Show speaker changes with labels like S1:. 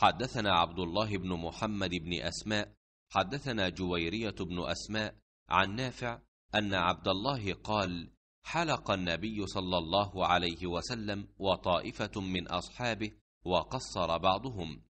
S1: حدثنا عبد الله بن محمد
S2: بن أسماء حدثنا جويرية بن أسماء عن نافع أن عبد الله قال حلق النبي صلى الله عليه وسلم وطائفة
S1: من أصحابه وقصر بعضهم